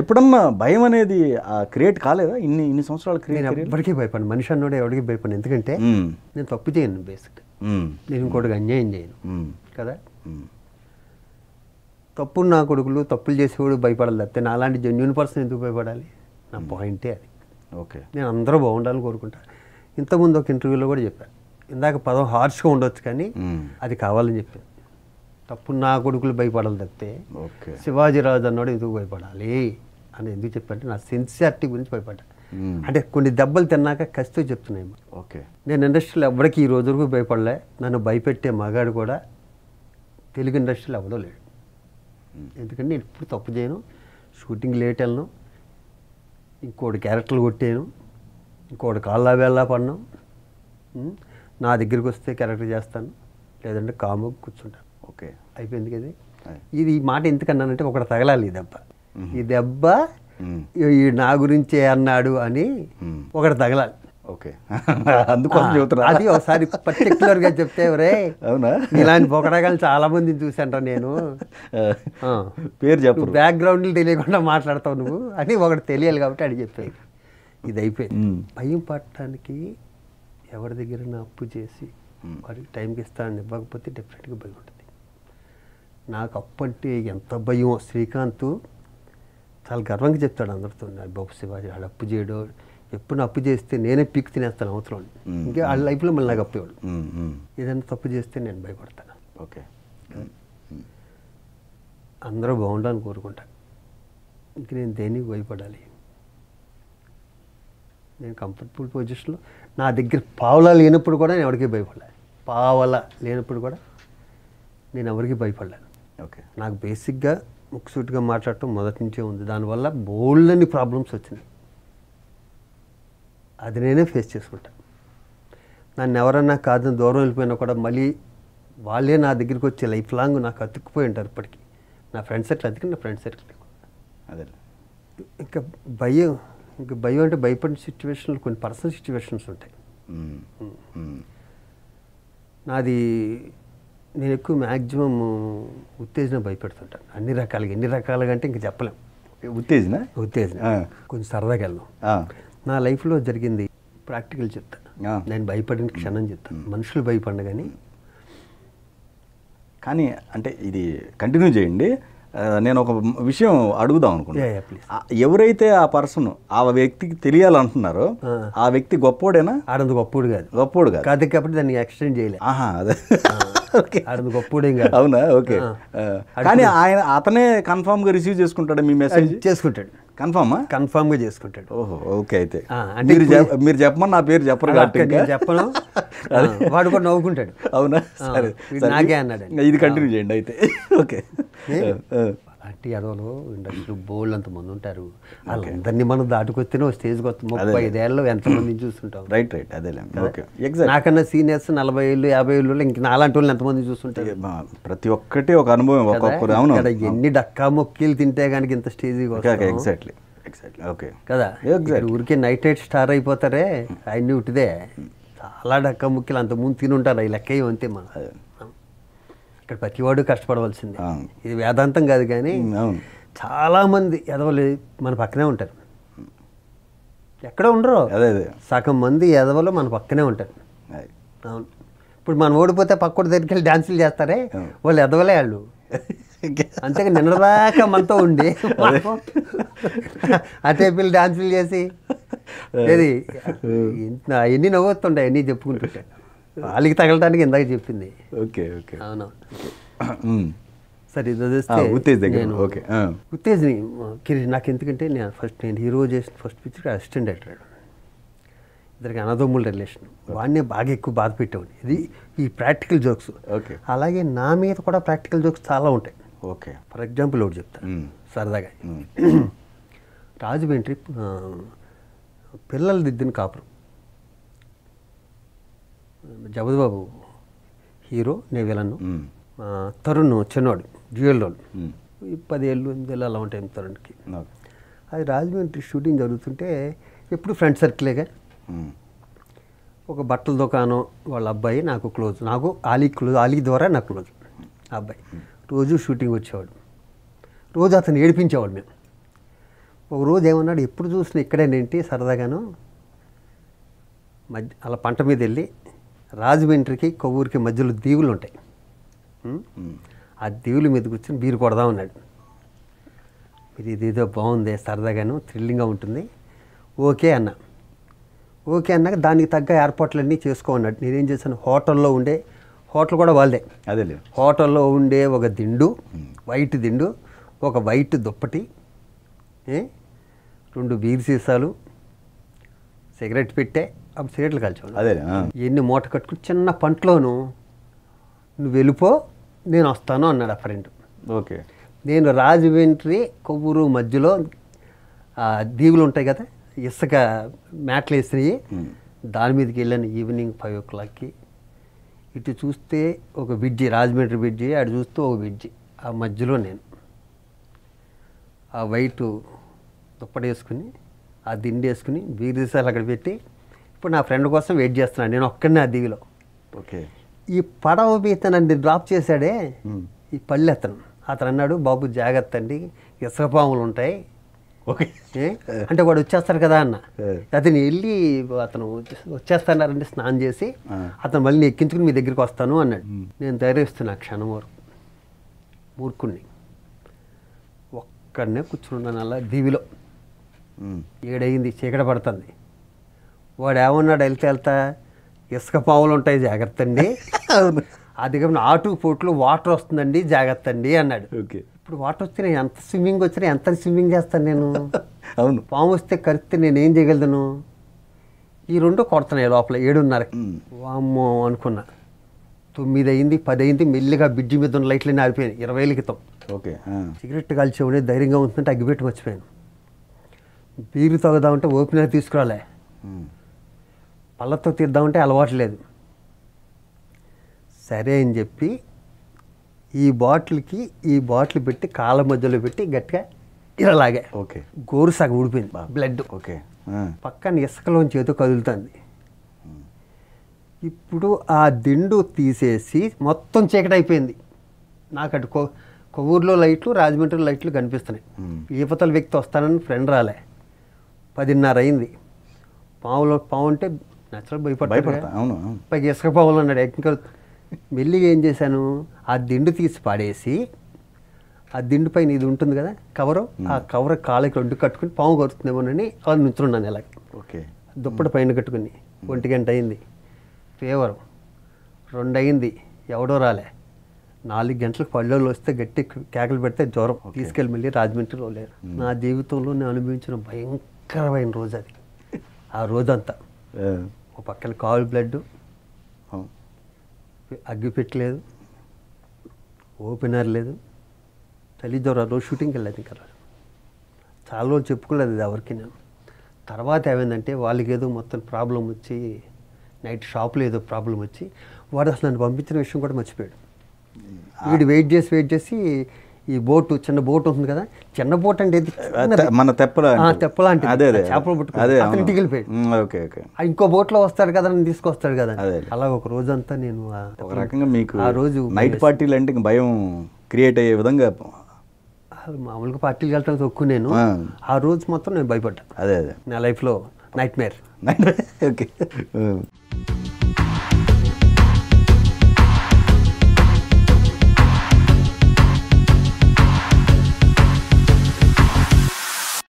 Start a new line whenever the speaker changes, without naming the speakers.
ఎప్పుడన్నా భయం అనేది క్రియేట్ కాలేదా ఇన్ని ఇన్ని సంవత్సరాలు క్రియేట్ ఎప్పటికీ భయపడి మనిషి అన్నోడు ఎవరికి భయపడి ఎందుకంటే నేను తప్పు చేయను బేసిక్ నేను ఇంకోటి అన్యాయం చేయను కదా తప్పులు నా కొడుకులు తప్పులు చేసేవాడు భయపడాలి తప్పితే నా అలాంటి జెన్యున్ పర్సన్ ఎందుకు భయపడాలి నా పాయింటే అది ఓకే నేను అందరూ బాగుండాలని కోరుకుంటా ఇంతకుముందు ఒక ఇంటర్వ్యూలో కూడా చెప్పాను ఇందాక పదం హార్ష్గా ఉండొచ్చు కానీ అది కావాలని చెప్పాను తప్పు నా కొడుకులు భయపడాలి తప్పితే శివాజీరాజు అన్నాడు ఎందుకు భయపడాలి అని ఎందుకు చెప్పంటే నా సెన్సియారిటీ గురించి భయపడ్డా అంటే కొన్ని దెబ్బలు తిన్నాక కసితో చెప్తున్నాయి ఓకే నేను ఇండస్ట్రీలో ఎవరికి ఈ రోజు వరకు భయపడలే నన్ను భయపెట్టే మగాడు కూడా తెలుగు ఇండస్ట్రీలో ఎవడో లేడు ఎందుకంటే నేను ఇప్పుడు తప్పు చేయను షూటింగ్ లేట్ వెళ్ళను ఇంకోటి క్యారెక్టర్లు కొట్టాను ఇంకోటి కాళ్ళ వేళ్ళ పడినాం నా దగ్గరికి వస్తే క్యారెక్టర్ చేస్తాను లేదంటే కాము కూర్చుంటాను ఓకే అయిపోయింది కదా ఇది ఈ మాట ఎందుకన్నానంటే ఒకటి తగలాలి ఈ దెబ్బ ఈ దెబ్బ ఈ నా గురించే అన్నాడు అని ఒకటి తగలాలి ఓకే అందుకోసం అది ఒకసారి గా చెప్తే రే అవునా ఇలాంటి బొకడగాలు చాలా మందిని చూసాంట నేను పేరు చెప్పు బ్యాక్గ్రౌండ్లు తెలియకుండా మాట్లాడతావు నువ్వు అని ఒకటి తెలియాలి కాబట్టి అది చెప్పాను ఇది అయిపోయింది భయం పట్టడానికి ఎవరి దగ్గర అప్పు చేసి వాడికి టైంకి ఇస్తానని ఇవ్వకపోతే డెఫినెట్గా భయం ఉంటుంది నాకు అప్పంటే ఎంత భయం శ్రీకాంత్ చాలా గర్వంగా చెప్తాడు అందరితో బాబు శివాజీ వాడు అప్పు చేయడు ఎప్పుడు అప్పు చేస్తే నేనే పీక్ తినేస్తాను అవసరం ఇంకా వాళ్ళ లైఫ్లో మళ్ళీ నాకు అప్పేవాడు ఏదైనా తప్పు చేస్తే నేను భయపడతాను ఓకే అందరూ బాగుండాలని కోరుకుంటాను ఇంక నేను దేనికి భయపడాలి నేను కంఫర్టబుల్ పొజిషన్లో నా దగ్గర పావలా లేనప్పుడు కూడా నేను ఎవరికి భయపడలేదు పావలా లేనప్పుడు కూడా నేను ఎవరికి భయపడలేను ఓకే నాకు బేసిక్గా ముక్సూట్గా మాట్లాడటం మొదటి నుంచే ఉంది దానివల్ల బోల్డ్ అని ప్రాబ్లమ్స్ వచ్చినాయి అది నేనే ఫేస్ చేసుకుంటా నన్ను ఎవరన్నా కాదని దూరం వెళ్ళిపోయినా కూడా మళ్ళీ వాళ్ళే నా దగ్గరికి వచ్చి లైఫ్ లాంగ్ నాకు అతుక్కుపోయి ఉంటారు ఇప్పటికీ నా ఫ్రెండ్స్ సర్కిల్ అతికి నా ఫ్రెండ్స్ సర్కిల్ అదే ఇంకా భయం ఇంకా భయం అంటే భయపడిన సిచ్యువేషన్లు కొన్ని పర్సనల్ సిచ్యువేషన్స్ ఉంటాయి నాది నేను ఎక్కువ మ్యాక్సిమం ఉత్తేజన భయపెడుతుంటాను అన్ని రకాలుగా ఎన్ని రకాలుగా అంటే ఇంక చెప్పలేం ఉత్తేజన ఉత్తేజన కొంచెం సరదాగా వెళ్దాం నా లైఫ్లో జరిగింది ప్రాక్టికల్ చెప్తాను నేను భయపడిన క్షణం చెప్తాను మనుషులు భయపడిన కానీ కానీ అంటే ఇది కంటిన్యూ చేయండి నేను ఒక విషయం అడుగుదాం అనుకున్నా ఎవరైతే ఆ పర్సన్ ఆ వ్యక్తికి తెలియాలంటున్నారో ఆ వ్యక్తి గొప్పోడేనా ఆడంత గొప్పోడు కాదు గొప్పోడు కాదు కాదు కాబట్టి దాన్ని ఎక్స్టెండ్ చేయలేదు ఆహా అదే అది అవునా ఓకే కానీ ఆయన అతనే గా రిసీవ్ చేసుకుంటాడు మీ మెసేజ్ చేసుకుంటాడు కన్ఫామ్ కన్ఫామ్ గా చేసుకుంటాడు ఓహో ఓకే అయితే మీరు మీరు చెప్పమని నా పేరు చెప్పరు కాబట్టి చెప్పను వాడు కూడా నవ్వుకుంటాడు అవునా సరే నాకే అన్నాడు ఇది కంటిన్యూ చేయండి అయితే ఓకే అలాంటి అడవులు ఇండస్ట్రీ బోల్డ్ అంత మంది ఉంటారు వాళ్ళందరినీ మనం దాటుకొస్తేనే స్టేజ్ కొత్త ముప్పై ఐదేళ్ళలో ఎంతమంది చూస్తుంటాం రైట్ రైట్ అదేలే నాకన్నా సీనియర్స్ నలభై ఏళ్ళు యాభై ఏళ్ళు ఇంక నాలాంటి వాళ్ళు ఎంతమంది చూస్తుంటారు ప్రతి ఒక్కటి ఒక అనుభవం ఒక్కొక్కరు అవును ఎన్ని డక్కా మొక్కీలు తింటే కనుక ఇంత స్టేజ్ ఎగ్జాక్ట్లీ ఎగ్జాక్ట్లీ ఓకే కదా ఊరికే నైట్ నైట్ స్టార్ అయిపోతారే ఆయన ఉట్టిదే చాలా డక్కా ముక్కీలు అంత ముందు తిని ఉంటారు ఈ లెక్క అంతే మన ఇక్కడ ప్రతివాడు కష్టపడవలసింది ఇది వేదాంతం కాదు కానీ చాలామంది ఎదవలు మన పక్కనే ఉంటారు ఎక్కడ ఉండరు అదే సగం మంది ఎదవలు మన పక్కనే ఉంటారు అవును ఇప్పుడు మనం ఓడిపోతే పక్కోడి దగ్గరికి వెళ్ళి డ్యాన్సులు చేస్తారే వాళ్ళు ఎదవలే వాళ్ళు అంతేగా నిన్నదాకా మనతో ఉండి పిల్లలు డాన్సులు చేసి ఏది అవన్నీ నవ్వుతుంటాయి అన్నీ చెప్పుకుంటుంటాయి వాళ్ళకి తగలటానికి ఇందాక చెప్పింది ఓకే ఓకే అవును సరే ఇది ఉత్తేజ్ ఓకే నాకు ఎందుకంటే నేను ఫస్ట్ నేను హీరో చేసిన ఫస్ట్ పిక్చర్ అసిస్టెంట్ డైరెక్టర్ ఇద్దరికి అనదమ్ముల రిలేషన్ వాడినే బాగా ఎక్కువ బాధ పెట్టేవాడిని ఇది ఈ ప్రాక్టికల్ జోక్స్ ఓకే అలాగే నా మీద కూడా ప్రాక్టికల్ జోక్స్ చాలా ఉంటాయి ఓకే ఫర్ ఎగ్జాంపుల్ ఒకటి చెప్తా సరదాగా ట్రిప్ పిల్లలు దిద్దిన కాపురం జబద్బాబు హీరో నే విలన్ తరుణ్ చిన్నవాడు ఏళ్ళు పదేళ్ళు ఏళ్ళు అలా ఉంటాయి తరుణ్కి అది రాజమండ్రి షూటింగ్ జరుగుతుంటే ఎప్పుడు ఫ్రెండ్ సర్కిలేగా ఒక బట్టల దుకాణం వాళ్ళ అబ్బాయి నాకు క్లోజ్ నాకు ఆలీ క్లోజ్ ఆలీ ద్వారా నాకు క్లోజ్ అబ్బాయి రోజు షూటింగ్ వచ్చేవాడు రోజు అతను ఏడిపించేవాడు మేము ఒక రోజు ఏమన్నాడు ఎప్పుడు చూసినా ఇక్కడేనేంటి సరదాగాను మధ్య అలా పంట మీద వెళ్ళి రాజమండ్రికి కొవ్వూరికి మధ్యలో దీవులు ఉంటాయి ఆ దీవుల మీద కూర్చొని బీరు కొడదాం అన్నాడు ఇది ఇదేదో బాగుంది సరదాగాను థ్రిల్లింగ్గా ఉంటుంది ఓకే అన్న ఓకే అన్నాక దానికి తగ్గ ఏర్పాట్లన్నీ చేసుకో అన్నాడు నేనేం చేశాను హోటల్లో ఉండే హోటల్ కూడా వాళ్ళదే అదే లేదు హోటల్లో ఉండే ఒక దిండు వైట్ దిండు ఒక వైట్ దుప్పటి రెండు బీర్ సీసాలు సిగరెట్ పెట్టే ఆ సీట్లు కాల్చేవాడు అదే ఎన్ని మూట కట్టుకుని చిన్న పంటలోను నువ్వు వెళ్ళిపో నేను వస్తాను అన్నాడు ఆ ఫ్రెండ్ ఓకే నేను రాజమండ్రి కొవ్వూరు మధ్యలో దీవులు ఉంటాయి కదా ఇసుక మ్యాట్లు వేసినాయి దాని మీదకి వెళ్ళాను ఈవినింగ్ ఫైవ్ ఓ క్లాక్కి ఇటు చూస్తే ఒక బ్రిడ్జి రాజమండ్రి బ్రిడ్జి అటు చూస్తే ఒక బ్రిడ్జి ఆ మధ్యలో నేను ఆ వైట్ దుప్పటి వేసుకుని ఆ దిండి వేసుకుని బీర్ అక్కడ పెట్టి ఇప్పుడు నా ఫ్రెండ్ కోసం వెయిట్ చేస్తున్నాను నేను ఒక్కడినే ఆ దీవిలో ఓకే ఈ పడవ మీద నన్ను డ్రాప్ చేశాడే ఈ పల్లె అతను అతను అన్నాడు బాబు జాగ్రత్త అండి ఇసుకపాములు ఉంటాయి ఓకే అంటే వాడు వచ్చేస్తారు కదా అన్న అతను వెళ్ళి అతను వచ్చేస్తానారంటే స్నానం చేసి అతను మళ్ళీ ఎక్కించుకుని మీ దగ్గరికి వస్తాను అన్నాడు నేను ధైర్యస్తున్నా క్షణం వరకు ఊరుకుని ఒక్కడనే ఉన్నాను అలా దీవిలో ఏడైంది చీకట పడుతుంది వాడు ఏమన్నాడు వెళ్తే వెళ్తా ఇసుక పావులు ఉంటాయి జాగ్రత్త అండి అది కాకుండా ఆటు పోట్లు వాటర్ వస్తుందండి జాగ్రత్త అండి అన్నాడు ఓకే ఇప్పుడు వాటర్ వచ్చినా ఎంత స్విమ్మింగ్ వచ్చినా ఎంత స్విమ్మింగ్ చేస్తాను నేను అవును పాము వస్తే కరిస్తే నేను ఏం చేయగలను ఈ రెండు కొడుతున్నాయి లోపల ఏడున్నరకి వామ్మో అనుకున్నా తొమ్మిది అయింది పది అయింది మెల్లిగా బిడ్జి మీద ఉన్న లైట్లన్నీ ఆరిపోయాను ఇరవై ఏళ్ళ క్రితం ఓకే సిగరెట్ ఉండే ధైర్యంగా ఉంటుంటే అగ్గిపెట్టి మర్చిపోయాను బీరు తాగుదామంటే ఓపెనర్ తీసుకురాలే పళ్ళతో తీద్దామంటే అలవాటు లేదు సరే అని చెప్పి ఈ బాటిల్కి ఈ బాటిల్ పెట్టి కాళ్ళ మధ్యలో పెట్టి గట్టిగా ఇలాగే ఓకే గోరు సగం ఊడిపోయింది బ్లడ్ ఓకే పక్కన ఇసుకలో ఏదో కదులుతుంది ఇప్పుడు ఆ దిండు తీసేసి మొత్తం చీకటైపోయింది నాకు అటు కొ కొవ్వూరులో లైట్లు రాజమండ్రి లైట్లు కనిపిస్తున్నాయి ఈపతల వ్యక్తి వస్తానని ఫ్రెండ్ రాలే పదిన్నర అయింది పావులో పావు అంటే నచ్చలు భయపడతా అవును పైకి ఇసుక పావులు అన్నాడు ఎక్కడికి మెల్లిగా ఏం చేశాను ఆ దిండు తీసి పాడేసి ఆ దిండు పైన ఇది ఉంటుంది కదా కవరు ఆ కవర్ కాళ్ళకి రెండు కట్టుకుని పాము కరుతుందేమోనని అలా నుంచున్నాను ఇలా ఓకే దుప్పటి పైన కట్టుకుని ఒంటి గంట అయింది ఫీవర్ రెండు అయింది ఎవడో రాలే నాలుగు గంటలకు పళ్ళోళ్ళు వస్తే గట్టి కేకలు పెడితే జ్వరం తీసుకెళ్ళి మళ్ళీ రాజమండ్రిలో లేరు నా జీవితంలో నేను అనుభవించిన భయంకరమైన రోజు అది ఆ రోజంతా ఒక పక్కన కాలు బ్లడ్ అగ్గిపెట్టలేదు ఓపెనర్ లేదు తల్లి దొర రోజు షూటింగ్కి వెళ్ళలేదు ఇంకా రోజు చాలా రోజులు చెప్పుకోలేదు అది ఎవరికి నేను తర్వాత ఏమైందంటే వాళ్ళకి ఏదో మొత్తం ప్రాబ్లం వచ్చి నైట్ షాప్లో ఏదో ప్రాబ్లం వచ్చి వాడు అసలు నన్ను పంపించిన విషయం కూడా మర్చిపోయాడు వీడు వెయిట్ చేసి వెయిట్ చేసి ఈ బోటు చిన్న బోటు ఉంటుంది కదా చిన్న బోట్ అంటే మన తెప్పలా తెప్పలాంటి అదే చేపలు పట్టుకుని అతను ఇంటికి వెళ్ళిపోయాడు ఇంకో బోట్లో వస్తాడు కదా అని తీసుకొస్తాడు కదా అలా ఒక రోజు అంతా నేను ఒక రకంగా మీకు ఆ రోజు నైట్ పార్టీలు అంటే భయం క్రియేట్ అయ్యే విధంగా మామూలుగా పార్టీలు వెళ్తాను తక్కువ నేను ఆ రోజు మొత్తం నేను భయపడ్డాను అదే అదే నా లైఫ్లో nightmare nightmare okay